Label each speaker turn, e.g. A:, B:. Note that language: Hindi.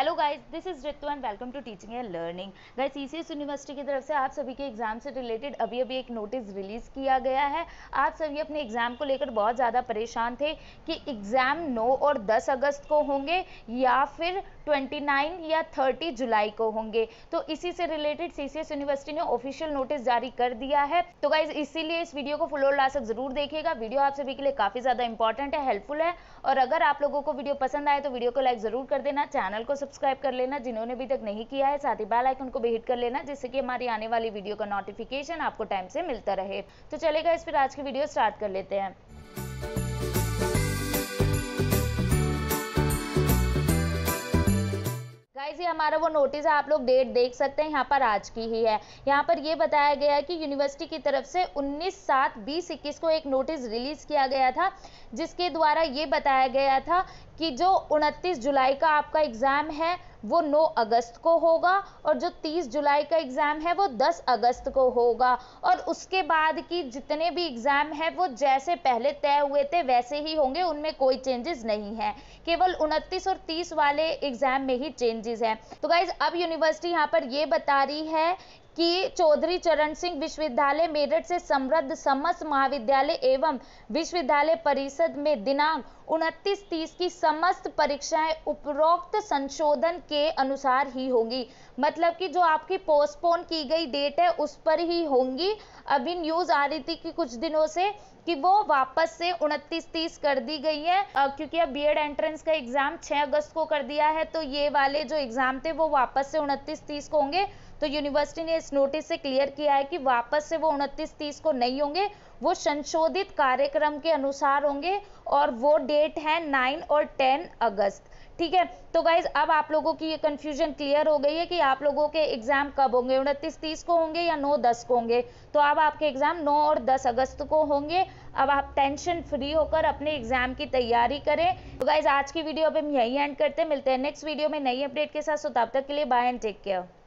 A: hello guys this is Ritu and welcome to teaching and learning guys CCS university की तरफ से आप सभी के एग्जाम से रिलेटेड अभी अभी एक नोटिस रिलीज किया गया है आप सभी अपने एग्जाम को लेकर बहुत ज़्यादा परेशान थे कि एग्जाम 9 और 10 अगस्त को होंगे या फिर 29 या 30 जुलाई को होंगे तो इसी से रिलेटेड सीसीएस यूनिवर्सिटी ने ऑफिशियल नोटिस जारी कर दिया है तो गाइज इसीलिए इस वीडियो को फुल और लास्ट जरूर देखिएगा वीडियो आप सभी के लिए काफ़ी ज़्यादा इंपॉर्टेंट है हेल्पफुल है और अगर आप लोगों को वीडियो पसंद आए तो वीडियो को लाइक ज़रूर कर देना चैनल को सब्सक्राइब कर लेना जिन्होंने अभी तक नहीं किया है साथ ही बेल आइकन को भी हिट कर लेना जिससे कि हमारी आने वाली वीडियो का नोटिफिकेशन आपको टाइम से मिलता रहे तो चलेगा इस फिर आज की वीडियो स्टार्ट कर लेते हैं हमारा वो नोटिस है आप लोग डेट देख सकते हैं यहाँ पर आज की ही है यहाँ पर ये बताया गया है कि यूनिवर्सिटी की तरफ से उन्नीस सात बीस इक्कीस को एक नोटिस रिलीज किया गया था जिसके द्वारा ये बताया गया था कि जो उनतीस जुलाई का आपका एग्ज़ाम है वो 9 अगस्त को होगा और जो 30 जुलाई का एग्ज़ाम है वो 10 अगस्त को होगा और उसके बाद की जितने भी एग्ज़ाम है वो जैसे पहले तय हुए थे वैसे ही होंगे उनमें कोई चेंजेस नहीं है केवल उनतीस और तीस वाले एग्ज़ाम में ही चेंजेस हैं तो गाइज़ अब यूनिवर्सिटी यहाँ पर ये बता रही है कि चौधरी चरण सिंह विश्वविद्यालय मेरठ से समृद्ध समस्त महाविद्यालय एवं विश्वविद्यालय परिषद में दिनांक उनतीस तीस की समस्त परीक्षाएं उपरोक्त संशोधन के अनुसार ही होगी मतलब कि जो आपकी पोस्टपोन की गई डेट है उस पर ही होंगी अभी न्यूज आ रही थी कि कुछ दिनों से कि वो वापस से उनतीस तीस कर दी गई है क्योंकि अब बी एंट्रेंस का एग्जाम छह अगस्त को कर दिया है तो ये वाले जो एग्जाम थे वो वापस से उनतीस तीस को होंगे तो यूनिवर्सिटी ने इस नोटिस से क्लियर किया है कि वापस से वो उनतीस तीस को नहीं होंगे वो संशोधित कार्यक्रम के अनुसार होंगे और वो डेट है नाइन और टेन अगस्त ठीक है तो गाइज अब आप लोगों की ये कन्फ्यूजन क्लियर हो गई है कि आप लोगों के एग्जाम कब होंगे उनतीस तीस को होंगे या नौ दस को होंगे तो अब आपके एग्जाम नौ और दस अगस्त को होंगे अब आप टेंशन फ्री होकर अपने एग्जाम की तैयारी करें तो गाइज आज की वीडियो अब हम यही एंड करते हैं मिलते हैं नेक्स्ट वीडियो में नई अपडेट के साथ सो तो तब तक के लिए बाय एंड टेक केयर